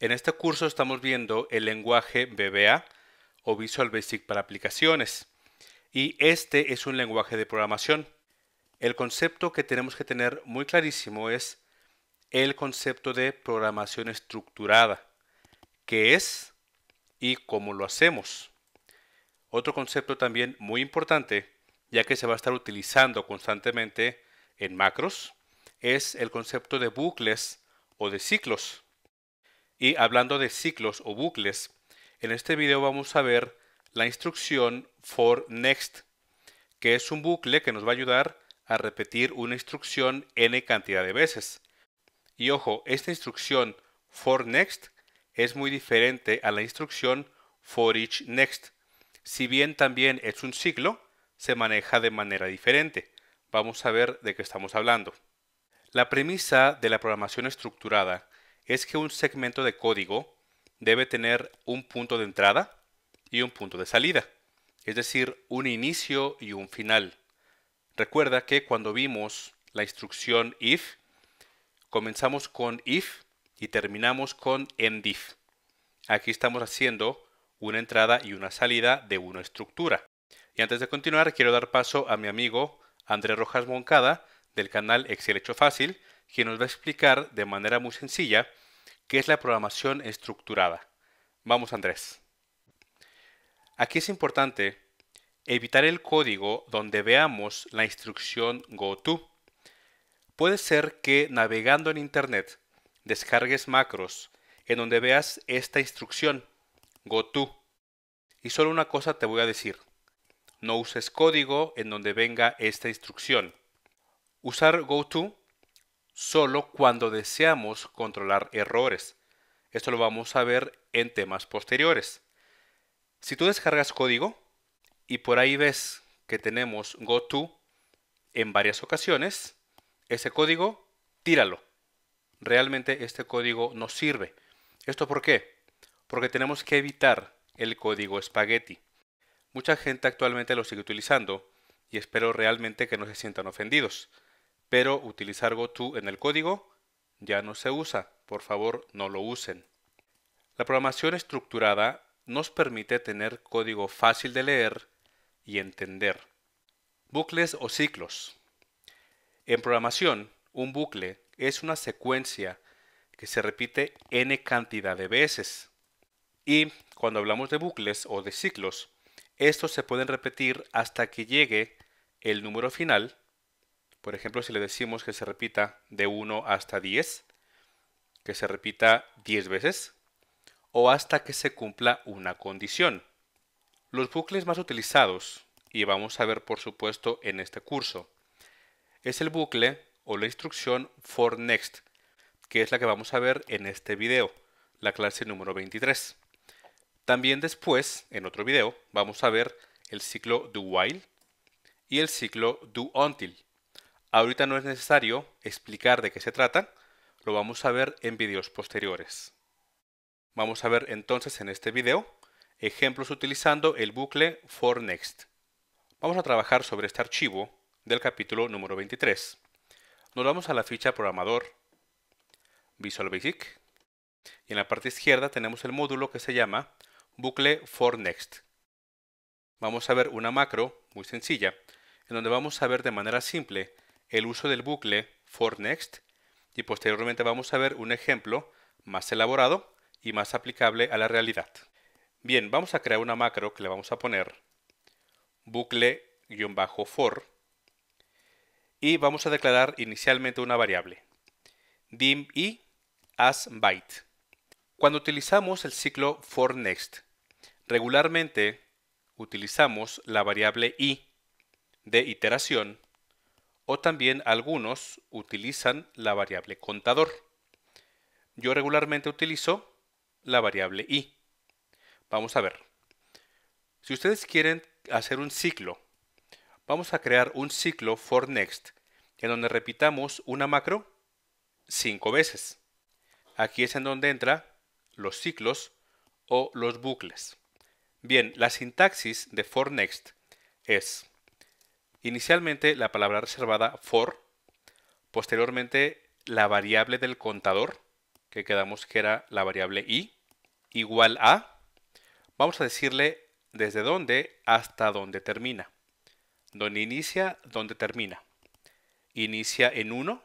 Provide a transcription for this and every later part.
En este curso estamos viendo el lenguaje BBA o Visual Basic para aplicaciones y este es un lenguaje de programación. El concepto que tenemos que tener muy clarísimo es el concepto de programación estructurada, qué es y cómo lo hacemos. Otro concepto también muy importante, ya que se va a estar utilizando constantemente en macros, es el concepto de bucles o de ciclos. Y hablando de ciclos o bucles, en este video vamos a ver la instrucción for next, que es un bucle que nos va a ayudar a repetir una instrucción n cantidad de veces. Y ojo, esta instrucción for next es muy diferente a la instrucción for each next. Si bien también es un ciclo, se maneja de manera diferente. Vamos a ver de qué estamos hablando. La premisa de la programación estructurada es que un segmento de código debe tener un punto de entrada y un punto de salida, es decir, un inicio y un final. Recuerda que cuando vimos la instrucción if, comenzamos con if y terminamos con endif. Aquí estamos haciendo una entrada y una salida de una estructura. Y antes de continuar, quiero dar paso a mi amigo Andrés Rojas Moncada del canal Excel Hecho Fácil, quien nos va a explicar de manera muy sencilla qué es la programación estructurada. Vamos, Andrés. Aquí es importante evitar el código donde veamos la instrucción goto. Puede ser que navegando en Internet descargues macros en donde veas esta instrucción goto. Y solo una cosa te voy a decir. No uses código en donde venga esta instrucción. Usar goto solo cuando deseamos controlar errores. Esto lo vamos a ver en temas posteriores. Si tú descargas código y por ahí ves que tenemos GoTo en varias ocasiones, ese código, tíralo. Realmente este código no sirve. ¿Esto por qué? Porque tenemos que evitar el código espagueti. Mucha gente actualmente lo sigue utilizando y espero realmente que no se sientan ofendidos pero utilizar goto en el código ya no se usa. Por favor, no lo usen. La programación estructurada nos permite tener código fácil de leer y entender. Bucles o ciclos. En programación, un bucle es una secuencia que se repite n cantidad de veces. Y cuando hablamos de bucles o de ciclos, estos se pueden repetir hasta que llegue el número final por ejemplo, si le decimos que se repita de 1 hasta 10, que se repita 10 veces, o hasta que se cumpla una condición. Los bucles más utilizados, y vamos a ver por supuesto en este curso, es el bucle o la instrucción for next, que es la que vamos a ver en este video, la clase número 23. También después, en otro video, vamos a ver el ciclo do while y el ciclo do until. Ahorita no es necesario explicar de qué se trata, lo vamos a ver en vídeos posteriores. Vamos a ver entonces en este video ejemplos utilizando el bucle for next. Vamos a trabajar sobre este archivo del capítulo número 23. Nos vamos a la ficha programador Visual Basic y en la parte izquierda tenemos el módulo que se llama bucle for next. Vamos a ver una macro muy sencilla en donde vamos a ver de manera simple el uso del bucle for next y posteriormente vamos a ver un ejemplo más elaborado y más aplicable a la realidad. Bien, vamos a crear una macro que le vamos a poner bucle-for y vamos a declarar inicialmente una variable dim i as byte. Cuando utilizamos el ciclo for next, regularmente utilizamos la variable i de iteración o también algunos utilizan la variable contador. Yo regularmente utilizo la variable i. Vamos a ver. Si ustedes quieren hacer un ciclo, vamos a crear un ciclo for next en donde repitamos una macro cinco veces. Aquí es en donde entra los ciclos o los bucles. Bien, la sintaxis de for next es Inicialmente la palabra reservada for, posteriormente la variable del contador, que quedamos que era la variable i, igual a, vamos a decirle desde dónde hasta dónde termina. Donde inicia, dónde termina. Inicia en 1,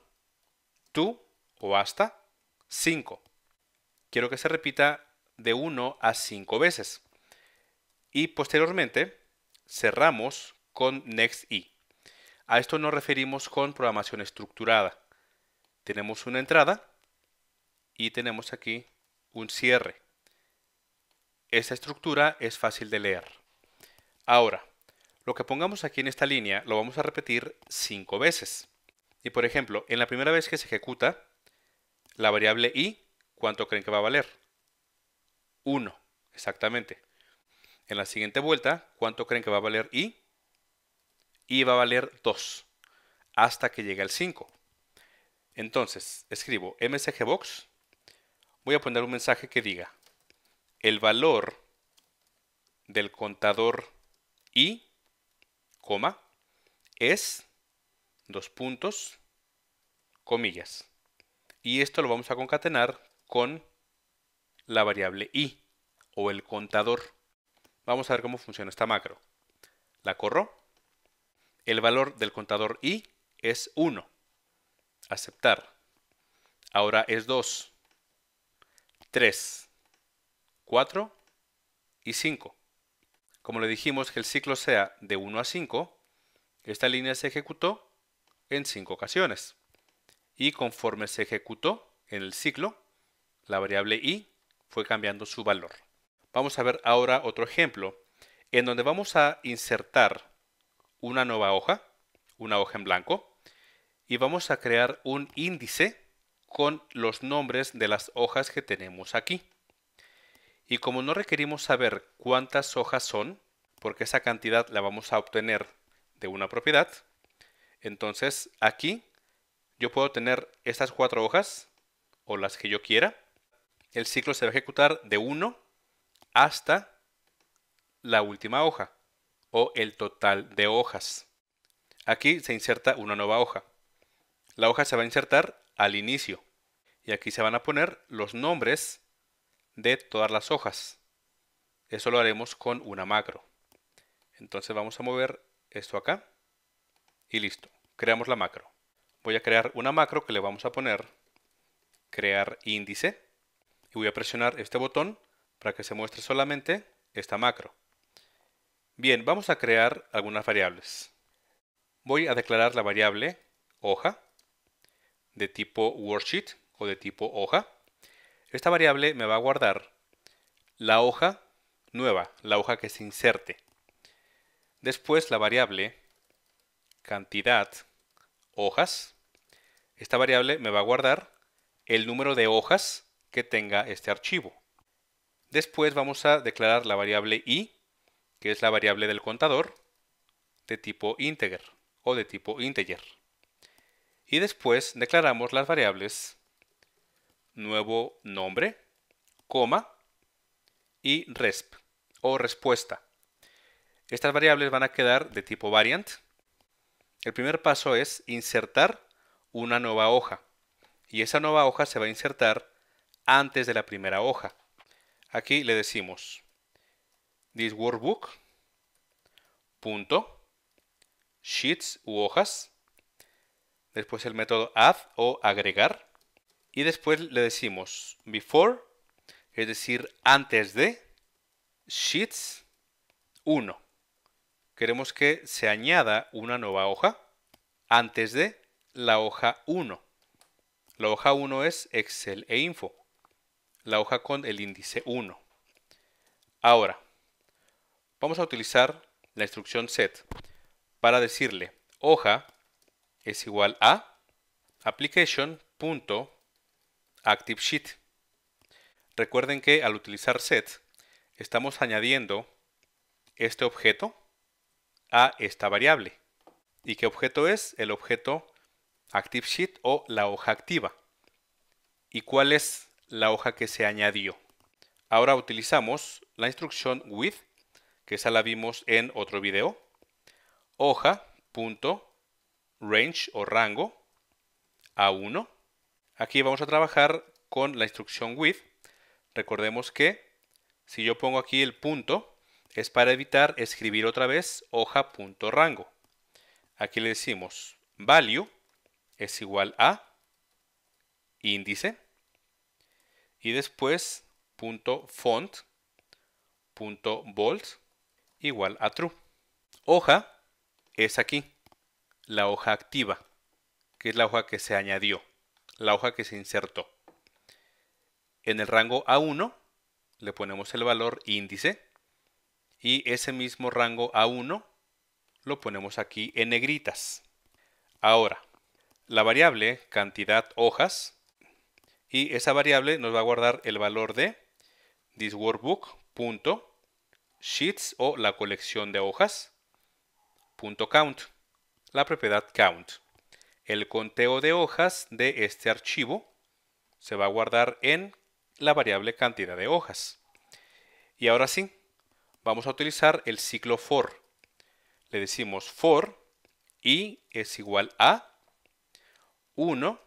tú o hasta 5. Quiero que se repita de 1 a 5 veces. Y posteriormente cerramos con next i. A esto nos referimos con programación estructurada. Tenemos una entrada y tenemos aquí un cierre. Esta estructura es fácil de leer. Ahora, lo que pongamos aquí en esta línea lo vamos a repetir cinco veces. Y por ejemplo, en la primera vez que se ejecuta, la variable i, ¿cuánto creen que va a valer? 1, exactamente. En la siguiente vuelta, ¿cuánto creen que va a valer i? y va a valer 2 hasta que llegue al 5. Entonces, escribo msgbox, voy a poner un mensaje que diga el valor del contador i, coma, es 2 puntos, comillas. Y esto lo vamos a concatenar con la variable i o el contador. Vamos a ver cómo funciona esta macro. La corro el valor del contador i es 1. Aceptar. Ahora es 2, 3, 4 y 5. Como le dijimos que el ciclo sea de 1 a 5, esta línea se ejecutó en 5 ocasiones. Y conforme se ejecutó en el ciclo, la variable i fue cambiando su valor. Vamos a ver ahora otro ejemplo en donde vamos a insertar una nueva hoja, una hoja en blanco, y vamos a crear un índice con los nombres de las hojas que tenemos aquí. Y como no requerimos saber cuántas hojas son, porque esa cantidad la vamos a obtener de una propiedad, entonces aquí yo puedo tener estas cuatro hojas, o las que yo quiera. El ciclo se va a ejecutar de 1 hasta la última hoja o el total de hojas. Aquí se inserta una nueva hoja. La hoja se va a insertar al inicio y aquí se van a poner los nombres de todas las hojas. Eso lo haremos con una macro. Entonces vamos a mover esto acá y listo. Creamos la macro. Voy a crear una macro que le vamos a poner crear índice y voy a presionar este botón para que se muestre solamente esta macro. Bien, vamos a crear algunas variables. Voy a declarar la variable hoja de tipo worksheet o de tipo hoja. Esta variable me va a guardar la hoja nueva, la hoja que se inserte. Después la variable cantidad hojas. Esta variable me va a guardar el número de hojas que tenga este archivo. Después vamos a declarar la variable i que es la variable del contador de tipo integer o de tipo integer. Y después declaramos las variables nuevo nombre, coma y resp o respuesta. Estas variables van a quedar de tipo variant. El primer paso es insertar una nueva hoja y esa nueva hoja se va a insertar antes de la primera hoja. Aquí le decimos this workbook. Punto. Sheets u hojas. Después el método add o agregar. Y después le decimos before, es decir, antes de sheets 1. Queremos que se añada una nueva hoja antes de la hoja 1. La hoja 1 es Excel e Info. La hoja con el índice 1. Ahora, vamos a utilizar la instrucción set para decirle hoja es igual a application.activesheet. Recuerden que al utilizar set estamos añadiendo este objeto a esta variable. ¿Y qué objeto es? El objeto ActiveSheet o la hoja activa. ¿Y cuál es la hoja que se añadió? Ahora utilizamos la instrucción with que esa la vimos en otro video. Hoja, punto, range o rango A1. Aquí vamos a trabajar con la instrucción with. Recordemos que si yo pongo aquí el punto, es para evitar escribir otra vez hoja.rango. Aquí le decimos value es igual a índice y después punto font punto bold igual a true. Hoja es aquí, la hoja activa, que es la hoja que se añadió, la hoja que se insertó. En el rango A1 le ponemos el valor índice y ese mismo rango A1 lo ponemos aquí en negritas. Ahora, la variable cantidad hojas y esa variable nos va a guardar el valor de this workbook sheets o la colección de hojas. Punto count, la propiedad count. El conteo de hojas de este archivo se va a guardar en la variable cantidad de hojas. Y ahora sí, vamos a utilizar el ciclo for. Le decimos for y es igual a 1,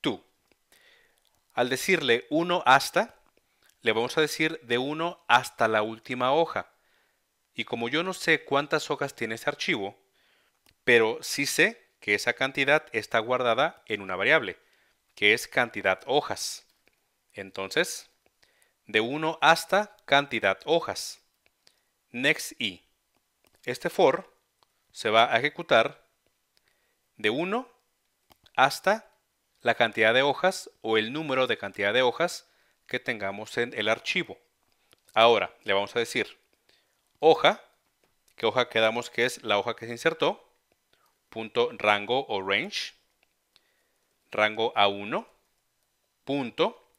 to, Al decirle 1 hasta, le vamos a decir de 1 hasta la última hoja. Y como yo no sé cuántas hojas tiene ese archivo, pero sí sé que esa cantidad está guardada en una variable, que es cantidad hojas. Entonces, de 1 hasta cantidad hojas. Next i. Este for se va a ejecutar de 1 hasta la cantidad de hojas o el número de cantidad de hojas que tengamos en el archivo. Ahora, le vamos a decir hoja, que hoja quedamos que es la hoja que se insertó, punto rango o range, rango A1, punto,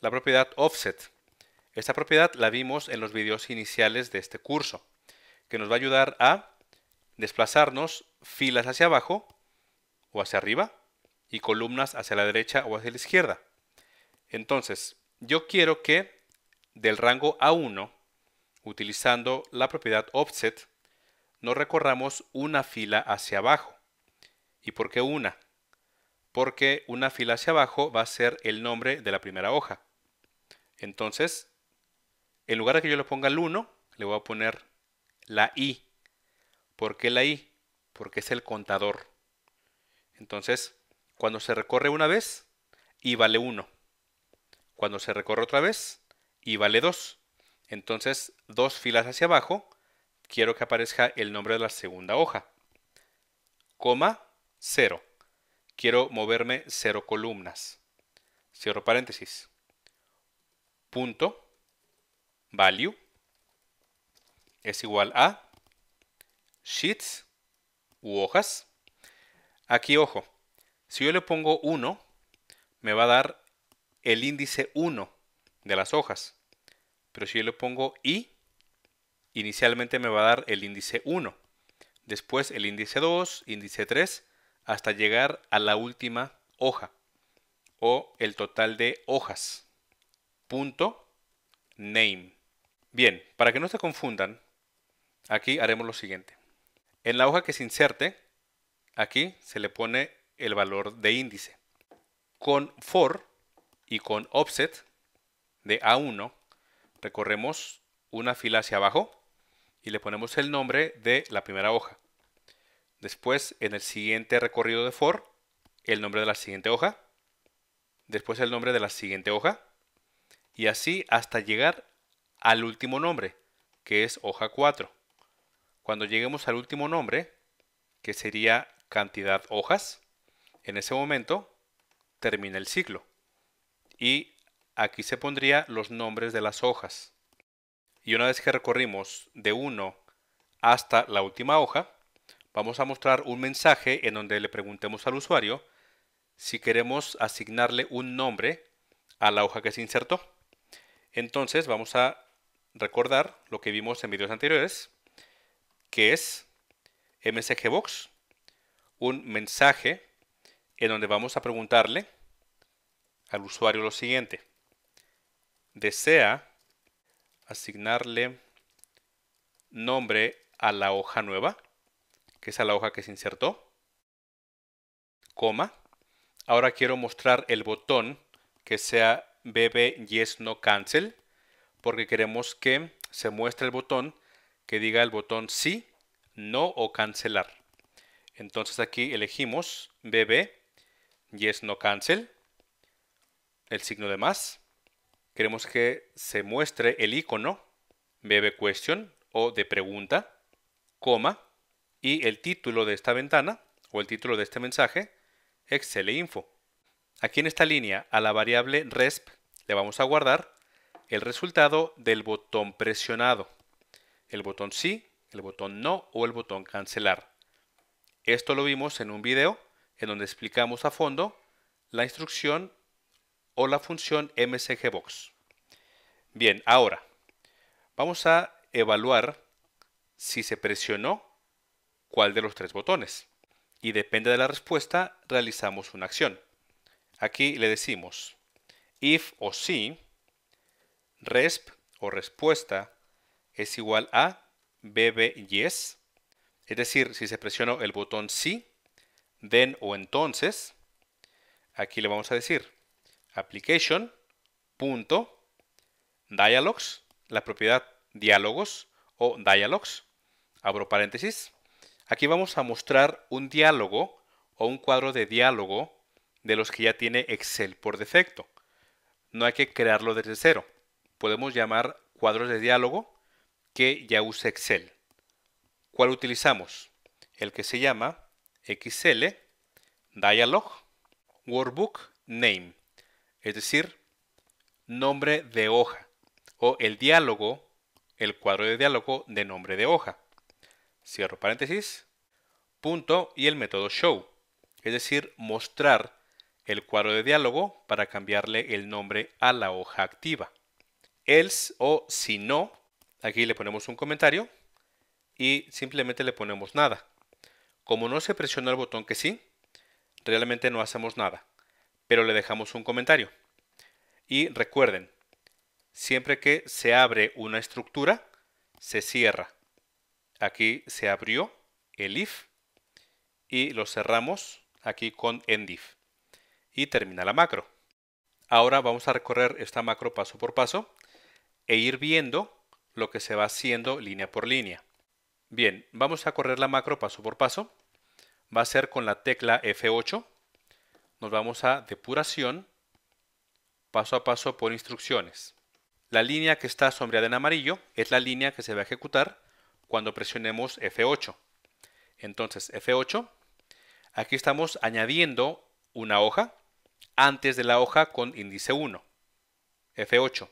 la propiedad offset. Esta propiedad la vimos en los videos iniciales de este curso, que nos va a ayudar a desplazarnos filas hacia abajo o hacia arriba y columnas hacia la derecha o hacia la izquierda. Entonces, yo quiero que del rango A1, utilizando la propiedad offset, no recorramos una fila hacia abajo. ¿Y por qué una? Porque una fila hacia abajo va a ser el nombre de la primera hoja. Entonces, en lugar de que yo le ponga el 1, le voy a poner la I. ¿Por qué la I? Porque es el contador. Entonces, cuando se recorre una vez, I vale 1. Cuando se recorre otra vez y vale 2. Entonces, dos filas hacia abajo, quiero que aparezca el nombre de la segunda hoja. Coma 0. Quiero moverme 0 columnas. Cierro paréntesis. Punto. Value es igual a sheets u hojas. Aquí, ojo, si yo le pongo 1, me va a dar el índice 1 de las hojas. Pero si yo le pongo I, inicialmente me va a dar el índice 1, después el índice 2, índice 3, hasta llegar a la última hoja o el total de hojas. Punto name. Bien, para que no se confundan, aquí haremos lo siguiente. En la hoja que se inserte, aquí se le pone el valor de índice. Con for y con offset de A1 recorremos una fila hacia abajo y le ponemos el nombre de la primera hoja. Después, en el siguiente recorrido de for, el nombre de la siguiente hoja. Después el nombre de la siguiente hoja. Y así hasta llegar al último nombre, que es hoja 4. Cuando lleguemos al último nombre, que sería cantidad hojas, en ese momento termina el ciclo y aquí se pondría los nombres de las hojas. Y una vez que recorrimos de 1 hasta la última hoja, vamos a mostrar un mensaje en donde le preguntemos al usuario si queremos asignarle un nombre a la hoja que se insertó. Entonces vamos a recordar lo que vimos en videos anteriores, que es msgbox, un mensaje en donde vamos a preguntarle al usuario lo siguiente. Desea asignarle nombre a la hoja nueva, que es a la hoja que se insertó, coma. Ahora quiero mostrar el botón que sea BB Yes No Cancel, porque queremos que se muestre el botón que diga el botón sí, no o cancelar. Entonces aquí elegimos BB Yes No Cancel el signo de más. Queremos que se muestre el icono bebe Question o de pregunta, coma, y el título de esta ventana o el título de este mensaje, Excel e Info. Aquí en esta línea, a la variable resp, le vamos a guardar el resultado del botón presionado, el botón sí, el botón no o el botón cancelar. Esto lo vimos en un video en donde explicamos a fondo la instrucción o la función msgbox. Bien, ahora vamos a evaluar si se presionó cuál de los tres botones. Y depende de la respuesta, realizamos una acción. Aquí le decimos if o si resp o respuesta es igual a bb yes, es decir, si se presionó el botón sí, then o entonces, aquí le vamos a decir application punto dialogs, la propiedad diálogos o dialogs, abro paréntesis. Aquí vamos a mostrar un diálogo o un cuadro de diálogo de los que ya tiene Excel por defecto. No hay que crearlo desde cero. Podemos llamar cuadros de diálogo que ya usa Excel. ¿Cuál utilizamos? El que se llama XL Dialog Workbook Name es decir, nombre de hoja o el diálogo, el cuadro de diálogo de nombre de hoja. Cierro paréntesis, punto y el método show, es decir, mostrar el cuadro de diálogo para cambiarle el nombre a la hoja activa. Else o si no, aquí le ponemos un comentario y simplemente le ponemos nada. Como no se presiona el botón que sí, realmente no hacemos nada pero le dejamos un comentario. Y recuerden, siempre que se abre una estructura, se cierra. Aquí se abrió el if y lo cerramos aquí con endif. Y termina la macro. Ahora vamos a recorrer esta macro paso por paso e ir viendo lo que se va haciendo línea por línea. Bien, vamos a correr la macro paso por paso. Va a ser con la tecla F8 nos vamos a depuración, paso a paso por instrucciones. La línea que está sombreada en amarillo es la línea que se va a ejecutar cuando presionemos F8. Entonces, F8, aquí estamos añadiendo una hoja antes de la hoja con índice 1. F8.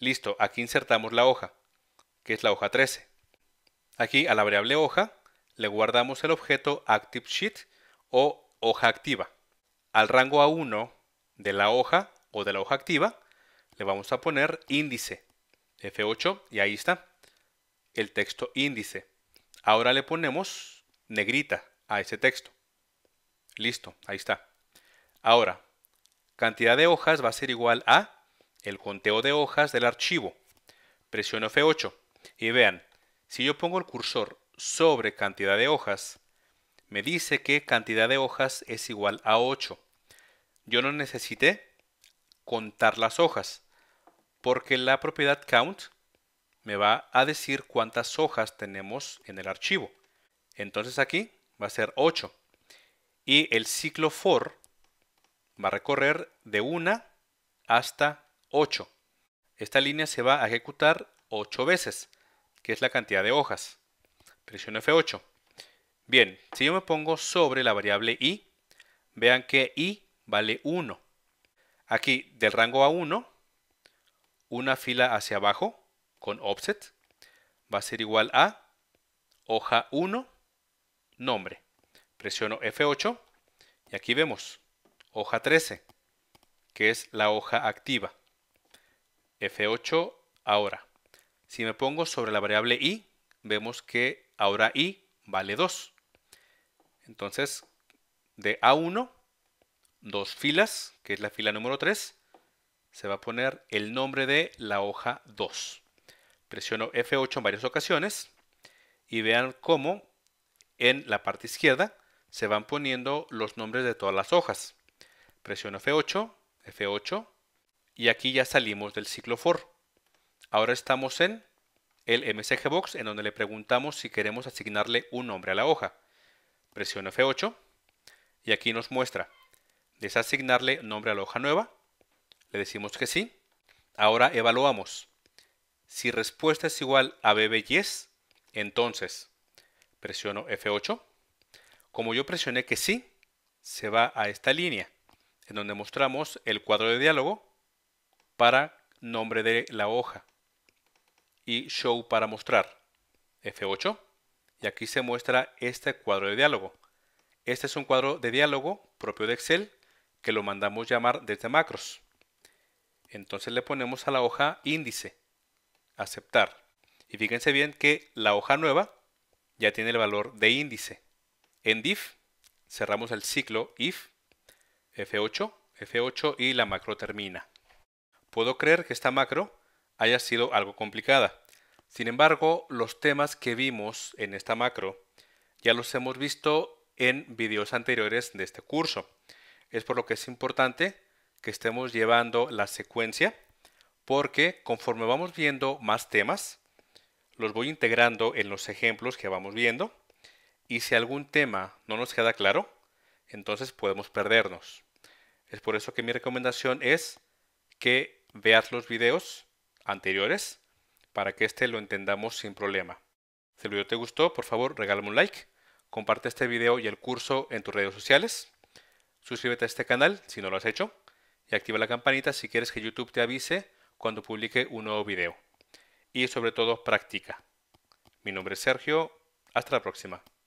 Listo, aquí insertamos la hoja, que es la hoja 13. Aquí a la variable hoja le guardamos el objeto active sheet o hoja activa al rango A1 de la hoja o de la hoja activa, le vamos a poner índice F8 y ahí está el texto índice. Ahora le ponemos negrita a ese texto. Listo, ahí está. Ahora, cantidad de hojas va a ser igual a el conteo de hojas del archivo. Presiono F8 y vean, si yo pongo el cursor sobre cantidad de hojas, me dice que cantidad de hojas es igual a 8 yo no necesité contar las hojas, porque la propiedad count me va a decir cuántas hojas tenemos en el archivo. Entonces aquí va a ser 8. Y el ciclo for va a recorrer de 1 hasta 8. Esta línea se va a ejecutar 8 veces, que es la cantidad de hojas. Presiono F8. Bien, si yo me pongo sobre la variable i, vean que i vale 1. Aquí, del rango A1, una fila hacia abajo con offset va a ser igual a hoja 1, nombre. Presiono F8 y aquí vemos hoja 13, que es la hoja activa. F8 ahora. Si me pongo sobre la variable i, vemos que ahora i vale 2. Entonces, de A1 dos filas, que es la fila número 3, se va a poner el nombre de la hoja 2. Presiono F8 en varias ocasiones y vean cómo en la parte izquierda se van poniendo los nombres de todas las hojas. Presiono F8, F8 y aquí ya salimos del ciclo for. Ahora estamos en el MSG Box en donde le preguntamos si queremos asignarle un nombre a la hoja. Presiono F8 y aquí nos muestra es asignarle nombre a la hoja nueva. Le decimos que sí. Ahora evaluamos. Si respuesta es igual a BB yes, entonces presiono F8. Como yo presioné que sí, se va a esta línea, en donde mostramos el cuadro de diálogo para nombre de la hoja y show para mostrar. F8. Y aquí se muestra este cuadro de diálogo. Este es un cuadro de diálogo propio de Excel que lo mandamos llamar desde macros. Entonces le ponemos a la hoja índice, aceptar. Y fíjense bien que la hoja nueva ya tiene el valor de índice. En div cerramos el ciclo if, f8, f8 y la macro termina. Puedo creer que esta macro haya sido algo complicada. Sin embargo, los temas que vimos en esta macro ya los hemos visto en videos anteriores de este curso. Es por lo que es importante que estemos llevando la secuencia porque conforme vamos viendo más temas, los voy integrando en los ejemplos que vamos viendo y si algún tema no nos queda claro, entonces podemos perdernos. Es por eso que mi recomendación es que veas los videos anteriores para que este lo entendamos sin problema. Si el video te gustó, por favor regálame un like, comparte este video y el curso en tus redes sociales Suscríbete a este canal si no lo has hecho y activa la campanita si quieres que YouTube te avise cuando publique un nuevo video. Y sobre todo, practica. Mi nombre es Sergio. Hasta la próxima.